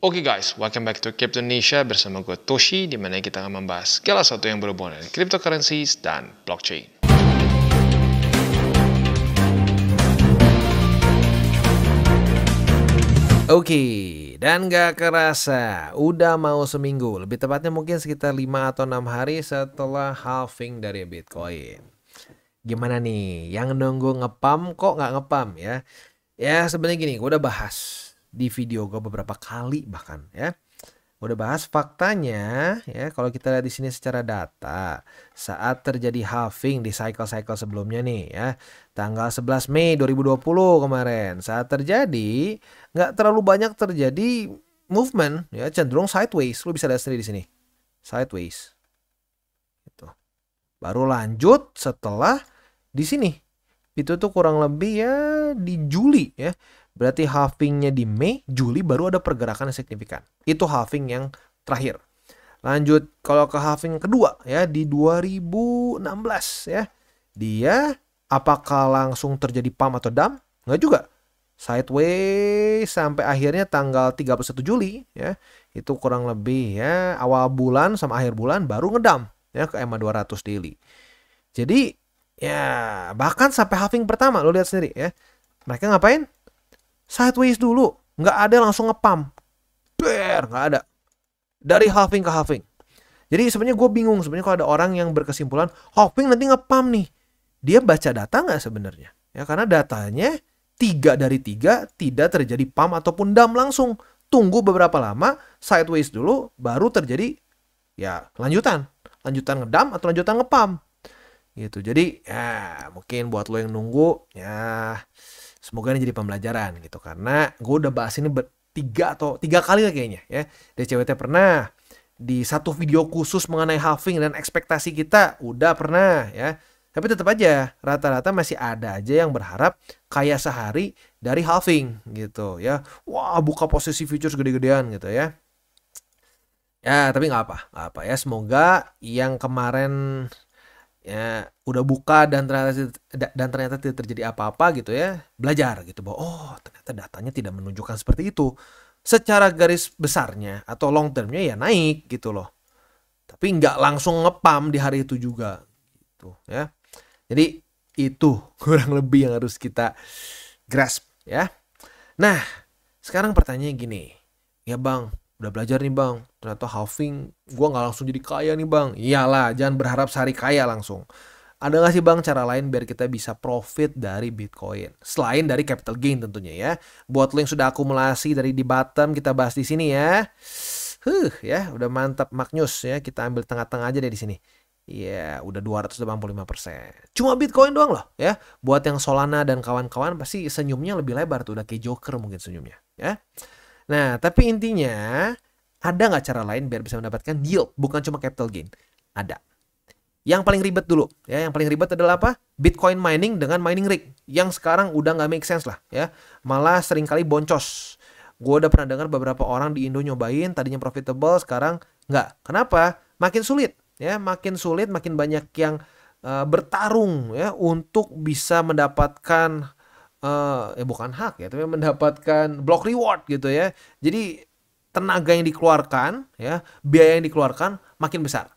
Oke okay guys, welcome back to Crypto Indonesia bersama gue Toshi di mana kita akan membahas segala satu yang berhubungan dengan cryptocurrency dan blockchain. Oke, okay, dan gak kerasa udah mau seminggu, lebih tepatnya mungkin sekitar 5 atau 6 hari setelah halving dari Bitcoin. Gimana nih, yang nunggu ngepam kok nggak ngepam ya? Ya sebenarnya gini, gue udah bahas di video gue beberapa kali bahkan ya. Udah bahas faktanya ya kalau kita lihat di sini secara data saat terjadi halving di cycle-cycle sebelumnya nih ya tanggal 11 Mei 2020 kemarin saat terjadi nggak terlalu banyak terjadi movement ya cenderung sideways lu bisa lihat sendiri di sini sideways itu baru lanjut setelah di sini itu tuh kurang lebih ya di Juli ya Berarti halvingnya di Mei, Juli baru ada pergerakan yang signifikan. Itu halving yang terakhir. Lanjut kalau ke halving kedua ya di 2016 ya. Dia apakah langsung terjadi pump atau dump? Nggak juga. Sideways sampai akhirnya tanggal 31 Juli ya. Itu kurang lebih ya awal bulan sama akhir bulan baru ngedam ya ke EMA 200 daily. Jadi ya bahkan sampai halving pertama lo lihat sendiri ya. Mereka ngapain? sideways dulu nggak ada langsung ngepam ber nggak ada dari halving ke halving jadi sebenarnya gue bingung sebenarnya kalau ada orang yang berkesimpulan halving nanti ngepam nih dia baca data nggak sebenarnya ya karena datanya tiga dari tiga tidak terjadi pam ataupun dam langsung tunggu beberapa lama sideways dulu baru terjadi ya lanjutan lanjutan ngedam atau lanjutan ngepam gitu jadi ya mungkin buat lo yang nunggu ya Semoga ini jadi pembelajaran gitu karena gue udah bahas ini ber tiga atau tiga kali lah kayaknya ya. DCWT pernah di satu video khusus mengenai halving dan ekspektasi kita udah pernah ya. Tapi tetap aja rata-rata masih ada aja yang berharap kaya sehari dari halving gitu ya. Wah buka posisi futures gede-gedean gitu ya. Ya tapi nggak apa, nggak apa ya. Semoga yang kemarin ya udah buka dan ternyata dan ternyata tidak terjadi apa-apa gitu ya belajar gitu bahwa oh ternyata datanya tidak menunjukkan seperti itu secara garis besarnya atau long termnya ya naik gitu loh tapi nggak langsung ngepam di hari itu juga gitu ya jadi itu kurang lebih yang harus kita grasp ya nah sekarang pertanyaannya gini ya bang udah belajar nih bang ternyata halving gue nggak langsung jadi kaya nih bang iyalah jangan berharap sehari kaya langsung ada nggak sih bang cara lain biar kita bisa profit dari Bitcoin? Selain dari capital gain tentunya ya. Buat link sudah akumulasi dari di bottom kita bahas di sini ya. Huh, ya udah mantap maknyus ya. Kita ambil tengah-tengah aja deh di sini. Iya, yeah, udah 285%. Cuma Bitcoin doang loh ya. Buat yang Solana dan kawan-kawan pasti senyumnya lebih lebar tuh. Udah kayak Joker mungkin senyumnya ya. Nah, tapi intinya ada nggak cara lain biar bisa mendapatkan yield, bukan cuma capital gain? Ada. Yang paling ribet dulu, ya, yang paling ribet adalah apa? Bitcoin mining dengan mining rig, yang sekarang udah nggak make sense lah, ya. Malah seringkali boncos. Gue udah pernah dengar beberapa orang di Indo nyobain, tadinya profitable, sekarang nggak. Kenapa? Makin sulit, ya, makin sulit, makin banyak yang uh, bertarung, ya, untuk bisa mendapatkan uh, ya bukan hak ya, tapi mendapatkan block reward gitu ya. Jadi tenaga yang dikeluarkan ya, biaya yang dikeluarkan makin besar.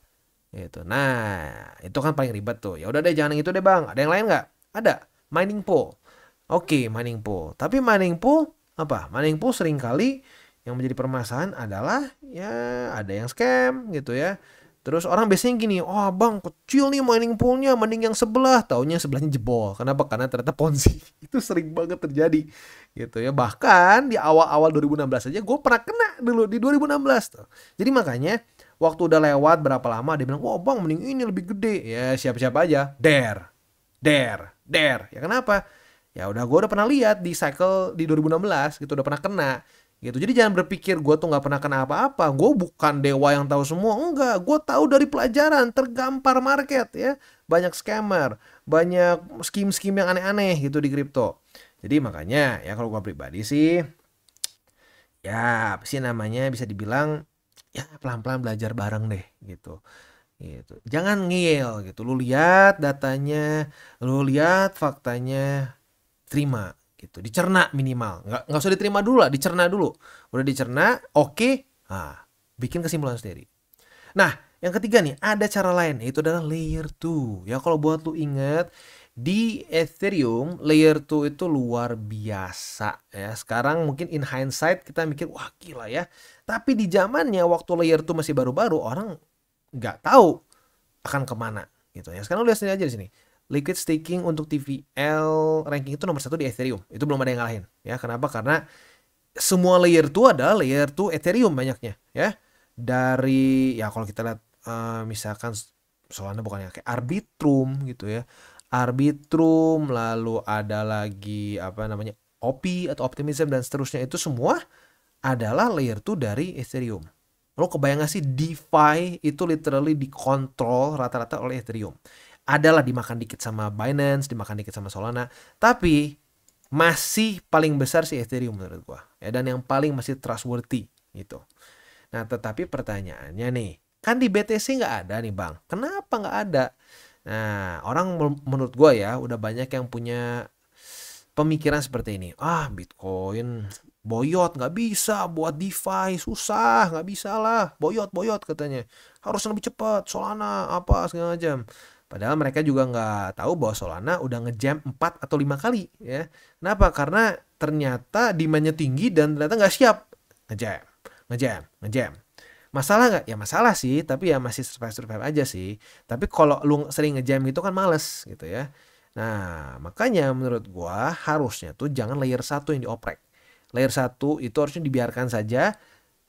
Gitu. Nah, itu kan paling ribet tuh. Ya udah deh jangan yang itu deh, Bang. Ada yang lain nggak? Ada. Mining pool. Oke, mining pool. Tapi mining pool apa? Mining pool sering kali yang menjadi permasalahan adalah ya ada yang scam gitu ya Terus orang biasanya gini, oh bang kecil nih mining poolnya, mending yang sebelah. Taunya sebelahnya jebol. Kenapa? Karena ternyata ponzi. Itu sering banget terjadi. Gitu ya. Bahkan di awal-awal 2016 aja gue pernah kena dulu di 2016 tuh. Jadi makanya waktu udah lewat berapa lama dia bilang, wah oh, bang mending ini lebih gede. Ya siapa-siapa aja. Dare. Dare. Dare. Ya kenapa? Ya udah gue udah pernah lihat di cycle di 2016 gitu udah pernah kena gitu jadi jangan berpikir gue tuh nggak pernah kena apa-apa gue bukan dewa yang tahu semua enggak gue tahu dari pelajaran tergampar market ya banyak scammer banyak skim-skim yang aneh-aneh gitu di kripto jadi makanya ya kalau gue pribadi sih ya apa sih namanya bisa dibilang ya pelan-pelan belajar bareng deh gitu gitu jangan ngil gitu lu lihat datanya lu lihat faktanya terima gitu dicerna minimal nggak nggak usah diterima dulu lah dicerna dulu udah dicerna oke okay, nah, bikin kesimpulan sendiri nah yang ketiga nih ada cara lain yaitu adalah layer 2 ya kalau buat lu inget di Ethereum layer 2 itu luar biasa ya. Sekarang mungkin in hindsight kita mikir wah gila ya. Tapi di zamannya waktu layer 2 masih baru-baru orang nggak tahu akan kemana gitu ya. Sekarang lihat sendiri aja di sini liquid staking untuk TVL ranking itu nomor satu di Ethereum. Itu belum ada yang ngalahin. Ya, kenapa? Karena semua layer tuh ada layer tuh Ethereum banyaknya, ya. Dari ya kalau kita lihat uh, misalkan bukan yang kayak Arbitrum gitu ya. Arbitrum, lalu ada lagi apa namanya? OP atau Optimism dan seterusnya itu semua adalah layer tuh dari Ethereum. Lo kebayang gak sih DeFi itu literally dikontrol rata-rata oleh Ethereum adalah dimakan dikit sama Binance, dimakan dikit sama Solana, tapi masih paling besar sih Ethereum menurut gua. Ya dan yang paling masih trustworthy gitu. Nah, tetapi pertanyaannya nih, kan di BTC nggak ada nih, Bang. Kenapa nggak ada? Nah, orang menurut gua ya udah banyak yang punya pemikiran seperti ini. Ah, Bitcoin boyot nggak bisa buat DeFi susah nggak bisa lah boyot boyot katanya harus lebih cepat Solana apa segala macam Padahal mereka juga nggak tahu bahwa Solana udah ngejam 4 atau lima kali ya. Kenapa? Karena ternyata demandnya tinggi dan ternyata nggak siap ngejam, ngejam, ngejam. Masalah nggak? Ya masalah sih, tapi ya masih survive-survive aja sih. Tapi kalau lu sering ngejam gitu kan males gitu ya. Nah, makanya menurut gua harusnya tuh jangan layer satu yang dioprek. Layer satu itu harusnya dibiarkan saja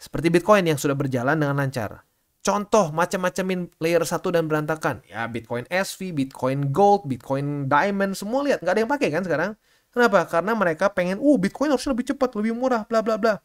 seperti Bitcoin yang sudah berjalan dengan lancar. Contoh macam-macamin layer satu dan berantakan. Ya Bitcoin SV, Bitcoin Gold, Bitcoin Diamond, semua lihat nggak ada yang pakai kan sekarang. Kenapa? Karena mereka pengen, uh Bitcoin harusnya lebih cepat, lebih murah, bla bla bla.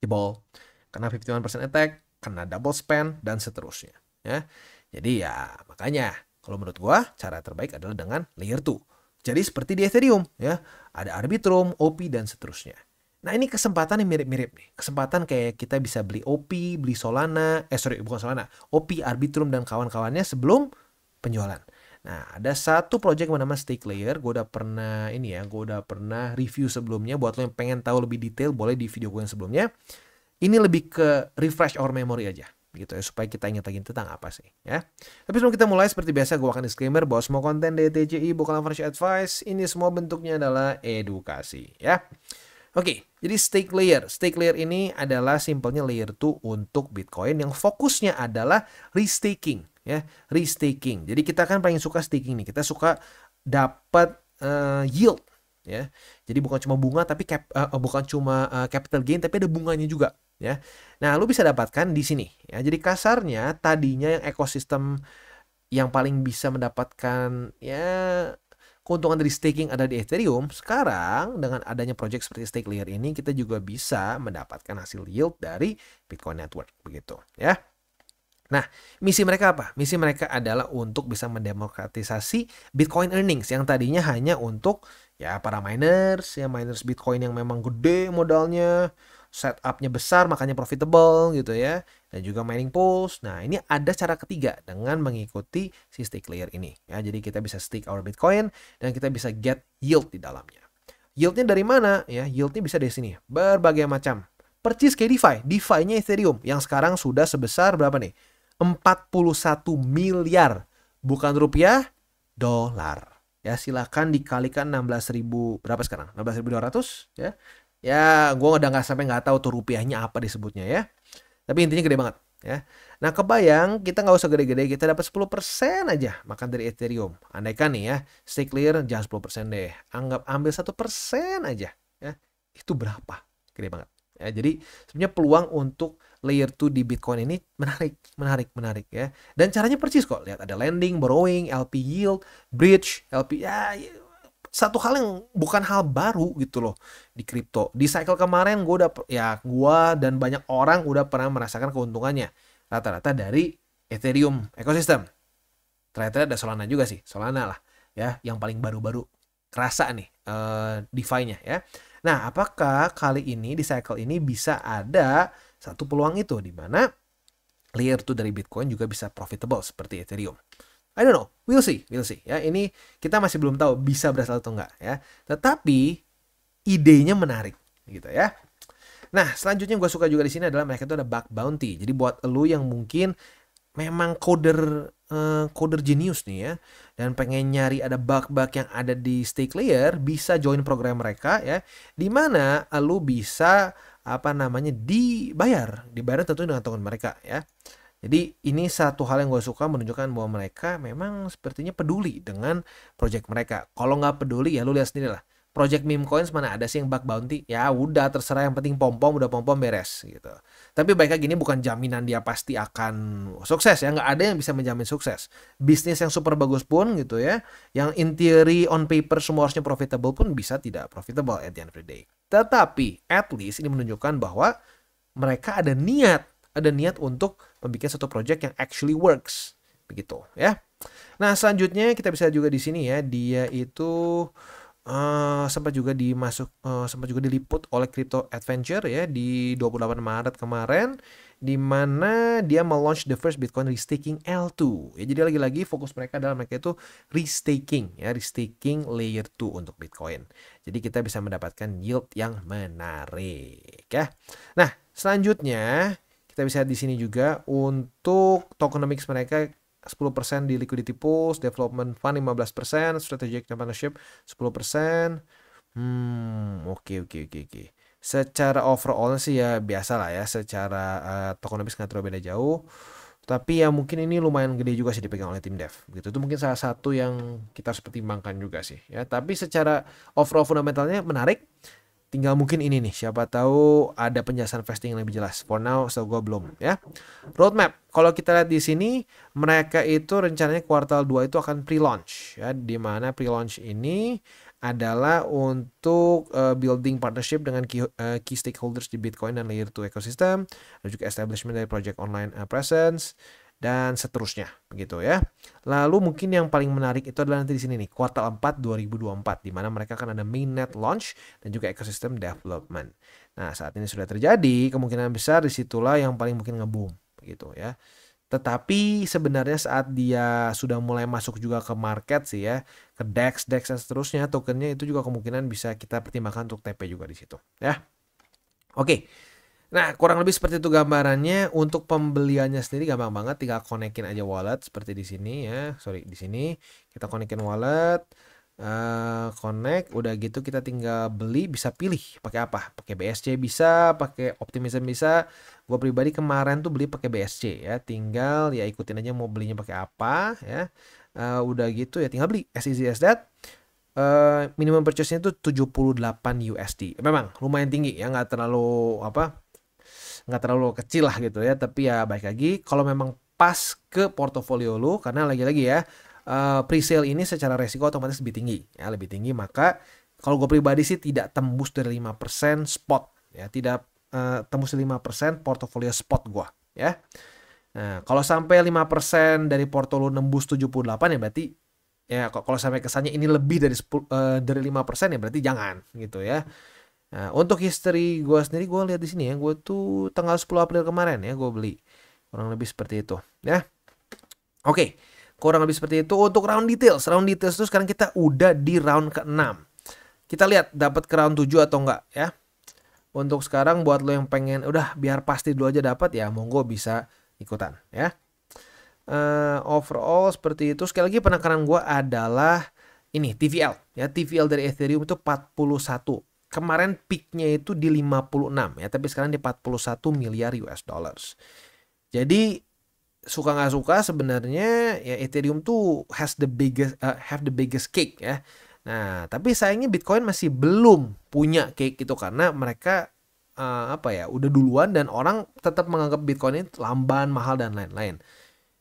Jebol. Kena 51% attack, kena double spend, dan seterusnya. Ya. Jadi ya makanya kalau menurut gua cara terbaik adalah dengan layer 2. Jadi seperti di Ethereum ya, ada Arbitrum, OP dan seterusnya. Nah ini kesempatan yang mirip-mirip nih. Kesempatan kayak kita bisa beli OP, beli Solana, eh sorry bukan Solana, OP, Arbitrum dan kawan-kawannya sebelum penjualan. Nah ada satu project bernama Stake Layer, gue udah pernah ini ya, gue udah pernah review sebelumnya. Buat lo yang pengen tahu lebih detail boleh di video gue yang sebelumnya. Ini lebih ke refresh our memory aja gitu ya supaya kita ingat lagi tentang apa sih ya. Tapi sebelum kita mulai seperti biasa gue akan disclaimer bahwa semua konten DTCI bukan financial advice, ini semua bentuknya adalah edukasi ya. Oke, jadi stake layer. Stake layer ini adalah simpelnya layer 2 untuk Bitcoin yang fokusnya adalah restaking ya, restaking. Jadi kita kan paling suka staking nih. Kita suka dapat uh, yield ya. Jadi bukan cuma bunga tapi cap, uh, bukan cuma uh, capital gain tapi ada bunganya juga ya. Nah, lu bisa dapatkan di sini ya. Jadi kasarnya tadinya yang ekosistem yang paling bisa mendapatkan ya keuntungan dari staking ada di Ethereum, sekarang dengan adanya project seperti stake layer ini kita juga bisa mendapatkan hasil yield dari Bitcoin Network begitu ya. Nah, misi mereka apa? Misi mereka adalah untuk bisa mendemokratisasi Bitcoin earnings yang tadinya hanya untuk ya para miners, ya miners Bitcoin yang memang gede modalnya, setupnya besar makanya profitable gitu ya dan juga mining pools. Nah ini ada cara ketiga dengan mengikuti si stake layer ini ya. Jadi kita bisa stake our Bitcoin dan kita bisa get yield di dalamnya. Yieldnya dari mana ya? Yieldnya bisa dari sini berbagai macam. Percis kayak DeFi, DeFi-nya Ethereum yang sekarang sudah sebesar berapa nih? 41 miliar bukan rupiah dolar ya silahkan dikalikan 16.000 berapa sekarang 16.200 ya ya gue udah nggak sampai nggak tahu tuh rupiahnya apa disebutnya ya tapi intinya gede banget ya nah kebayang kita nggak usah gede-gede kita dapat 10% aja makan dari Ethereum andaikan nih ya stay clear jangan 10% deh anggap ambil satu persen aja ya itu berapa gede banget ya jadi sebenarnya peluang untuk layer 2 di Bitcoin ini menarik menarik menarik ya dan caranya persis kok lihat ada lending borrowing LP yield bridge LP ya satu hal yang bukan hal baru gitu loh di kripto. Di cycle kemarin gue udah ya gue dan banyak orang udah pernah merasakan keuntungannya rata-rata dari Ethereum ekosistem. Ternyata ada Solana juga sih, Solana lah ya yang paling baru-baru kerasa nih uh, DeFi-nya ya. Nah, apakah kali ini di cycle ini bisa ada satu peluang itu di mana layer tuh dari Bitcoin juga bisa profitable seperti Ethereum? I don't know. We'll see, we'll see. Ya, ini kita masih belum tahu bisa berasal atau enggak ya. Tetapi idenya menarik gitu ya. Nah, selanjutnya gue suka juga di sini adalah mereka itu ada bug bounty. Jadi buat lo yang mungkin memang coder uh, coder genius nih ya dan pengen nyari ada bug-bug yang ada di stake layer bisa join program mereka ya di mana lo bisa apa namanya dibayar dibayar tentu dengan token mereka ya jadi ini satu hal yang gue suka menunjukkan bahwa mereka memang sepertinya peduli dengan project mereka. Kalau nggak peduli ya lu lihat sendiri lah. Project meme coins mana ada sih yang bug bounty? Ya udah terserah yang penting pom-pom udah pom-pom beres gitu. Tapi baiknya gini bukan jaminan dia pasti akan sukses ya. Nggak ada yang bisa menjamin sukses. Bisnis yang super bagus pun gitu ya. Yang in theory on paper semua harusnya profitable pun bisa tidak profitable at the end of the day. Tetapi at least ini menunjukkan bahwa mereka ada niat. Ada niat untuk membuat satu project yang actually works begitu ya. Nah, selanjutnya kita bisa juga di sini ya, dia itu Uh, sempat juga dimasuk uh, sempat juga diliput oleh Crypto Adventure ya di 28 Maret kemarin di mana dia melaunch the first Bitcoin restaking L2. Ya jadi lagi-lagi fokus mereka dalam mereka itu restaking ya, restaking layer 2 untuk Bitcoin. Jadi kita bisa mendapatkan yield yang menarik ya. Nah, selanjutnya kita bisa di sini juga untuk tokenomics mereka 10% di liquidity pools, development fund 15%, strategic partnership 10%. Hmm, oke okay, oke okay, oke okay, oke. Okay. Secara overall sih ya biasa lah ya, secara uh, tokenomics nggak terlalu beda jauh. Tapi ya mungkin ini lumayan gede juga sih dipegang oleh tim dev gitu. Itu mungkin salah satu yang kita harus pertimbangkan juga sih ya. Tapi secara overall fundamentalnya menarik Tinggal mungkin ini nih, siapa tahu ada penjelasan vesting yang lebih jelas. For now, so gue belum ya. Roadmap, kalau kita lihat di sini, mereka itu rencananya kuartal 2 itu akan pre-launch ya, di mana pre-launch ini adalah untuk uh, building partnership dengan key, uh, key stakeholders di Bitcoin dan Layer 2 ekosistem dan juga establishment dari project online uh, presence, dan seterusnya begitu ya. Lalu mungkin yang paling menarik itu adalah nanti di sini nih kuartal 4 2024 di mana mereka akan ada mainnet launch dan juga ekosistem development. Nah, saat ini sudah terjadi, kemungkinan besar disitulah yang paling mungkin ngeboom begitu ya. Tetapi sebenarnya saat dia sudah mulai masuk juga ke market sih ya, ke DEX, DEX dan seterusnya, tokennya itu juga kemungkinan bisa kita pertimbangkan untuk TP juga di situ ya. Oke. Okay. Nah, kurang lebih seperti itu gambarannya. Untuk pembeliannya sendiri gampang banget, tinggal konekin aja wallet seperti di sini ya. Sorry, di sini kita konekin wallet, uh, connect, udah gitu kita tinggal beli, bisa pilih pakai apa? Pakai BSC bisa, pakai Optimism bisa. Gue pribadi kemarin tuh beli pakai BSC ya, tinggal ya ikutin aja mau belinya pakai apa ya. Uh, udah gitu ya tinggal beli as easy as that. Uh, minimum purchase-nya itu 78 USD. Memang lumayan tinggi ya, nggak terlalu apa nggak terlalu kecil lah gitu ya tapi ya baik lagi kalau memang pas ke portofolio lu karena lagi-lagi ya uh, pre-sale ini secara resiko otomatis lebih tinggi ya lebih tinggi maka kalau gue pribadi sih tidak tembus dari 5% spot ya tidak uh, tembus 5% portofolio spot gue ya nah kalau sampai 5% dari porto lu nembus 78 ya berarti ya kalau sampai kesannya ini lebih dari 10, uh, eh, dari 5% ya berarti jangan gitu ya Nah, untuk history gue sendiri gue lihat di sini ya, gue tuh tanggal 10 April kemarin ya gue beli. Kurang lebih seperti itu ya. Oke, okay. kurang lebih seperti itu untuk round details. Round details tuh sekarang kita udah di round ke-6. Kita lihat dapat ke round 7 atau enggak ya. Untuk sekarang buat lo yang pengen udah biar pasti dulu aja dapat ya, monggo bisa ikutan ya. Uh, overall seperti itu. Sekali lagi penekanan gue adalah ini TVL ya TVL dari Ethereum itu 41 kemarin peaknya itu di 56 ya, tapi sekarang di 41 miliar US dollars. Jadi suka nggak suka sebenarnya ya Ethereum tuh has the biggest uh, have the biggest cake ya. Nah, tapi sayangnya Bitcoin masih belum punya cake itu karena mereka uh, apa ya, udah duluan dan orang tetap menganggap Bitcoin ini lamban, mahal dan lain-lain.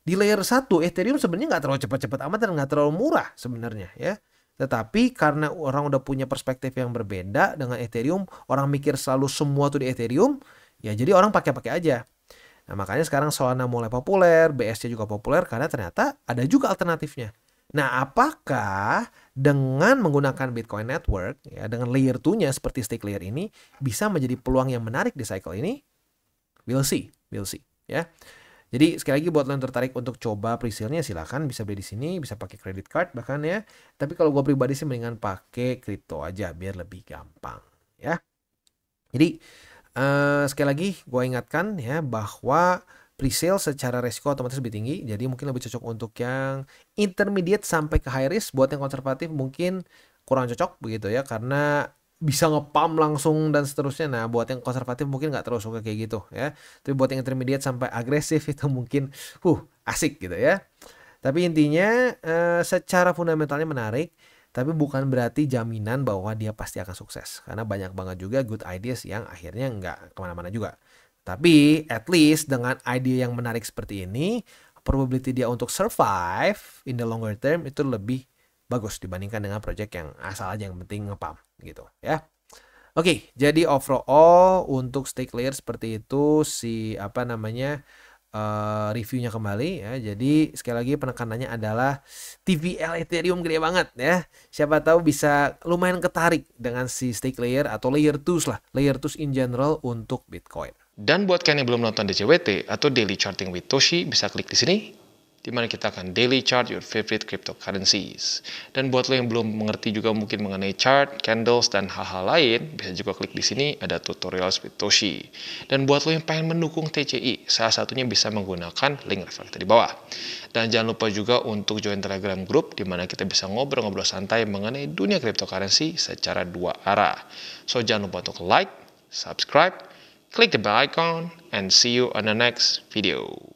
Di layer satu Ethereum sebenarnya nggak terlalu cepat-cepat amat dan nggak terlalu murah sebenarnya ya. Tetapi karena orang udah punya perspektif yang berbeda dengan Ethereum, orang mikir selalu semua tuh di Ethereum, ya jadi orang pakai-pakai aja. Nah makanya sekarang Solana mulai populer, BSC juga populer karena ternyata ada juga alternatifnya. Nah apakah dengan menggunakan Bitcoin Network, ya dengan layer 2-nya seperti stake layer ini, bisa menjadi peluang yang menarik di cycle ini? We'll see, we'll see. Ya, jadi sekali lagi buat lo yang tertarik untuk coba nya silahkan bisa beli di sini, bisa pakai credit card bahkan ya. Tapi kalau gue pribadi sih mendingan pakai kripto aja biar lebih gampang ya. Jadi uh, sekali lagi gue ingatkan ya bahwa presale secara resiko otomatis lebih tinggi jadi mungkin lebih cocok untuk yang intermediate sampai ke high risk buat yang konservatif mungkin kurang cocok begitu ya karena bisa ngepam langsung dan seterusnya. Nah, buat yang konservatif mungkin nggak terus suka kayak gitu ya. Tapi buat yang intermediate sampai agresif itu mungkin uh asik gitu ya. Tapi intinya uh, secara fundamentalnya menarik, tapi bukan berarti jaminan bahwa dia pasti akan sukses. Karena banyak banget juga good ideas yang akhirnya nggak kemana-mana juga. Tapi at least dengan ide yang menarik seperti ini, probability dia untuk survive in the longer term itu lebih bagus dibandingkan dengan project yang asal aja yang penting ngepam gitu ya. Oke, okay, jadi overall untuk stake layer seperti itu si apa namanya uh, reviewnya kembali ya. Jadi sekali lagi penekanannya adalah TVL Ethereum gede banget ya. Siapa tahu bisa lumayan ketarik dengan si stake layer atau layer 2 lah, layer 2 in general untuk Bitcoin. Dan buat kalian yang belum nonton DCWT atau Daily Charting with Toshi bisa klik di sini dimana kita akan daily chart your favorite cryptocurrencies. Dan buat lo yang belum mengerti juga mungkin mengenai chart, candles, dan hal-hal lain, bisa juga klik di sini ada tutorial Spitoshi. Dan buat lo yang pengen mendukung TCI, salah satunya bisa menggunakan link referral di bawah. Dan jangan lupa juga untuk join Telegram group, di mana kita bisa ngobrol-ngobrol santai mengenai dunia cryptocurrency secara dua arah. So jangan lupa untuk like, subscribe, click the bell icon, and see you on the next video.